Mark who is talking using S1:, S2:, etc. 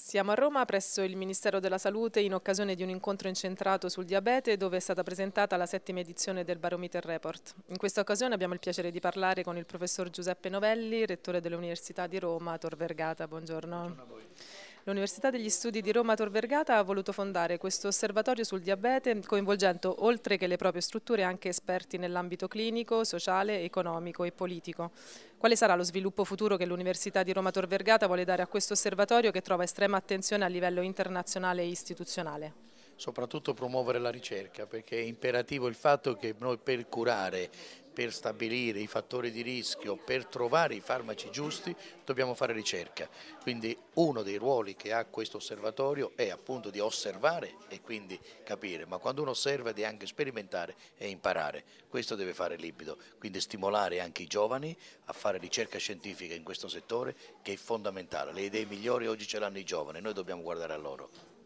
S1: Siamo a Roma presso il Ministero della Salute in occasione di un incontro incentrato sul diabete dove è stata presentata la settima edizione del Barometer Report. In questa occasione abbiamo il piacere di parlare con il professor Giuseppe Novelli, rettore dell'Università di Roma Tor Vergata. Buongiorno. Buongiorno L'Università degli Studi di Roma Tor Vergata ha voluto fondare questo osservatorio sul diabete coinvolgendo oltre che le proprie strutture anche esperti nell'ambito clinico, sociale, economico e politico. Quale sarà lo sviluppo futuro che l'Università di Roma Tor Vergata vuole dare a questo osservatorio che trova estrema attenzione a livello internazionale e istituzionale?
S2: Soprattutto promuovere la ricerca perché è imperativo il fatto che noi per curare per stabilire i fattori di rischio, per trovare i farmaci giusti, dobbiamo fare ricerca. Quindi uno dei ruoli che ha questo osservatorio è appunto di osservare e quindi capire, ma quando uno osserva di anche sperimentare e imparare. Questo deve fare l'Ibido, quindi stimolare anche i giovani a fare ricerca scientifica in questo settore che è fondamentale. Le idee migliori oggi ce l'hanno i giovani, noi dobbiamo guardare a loro.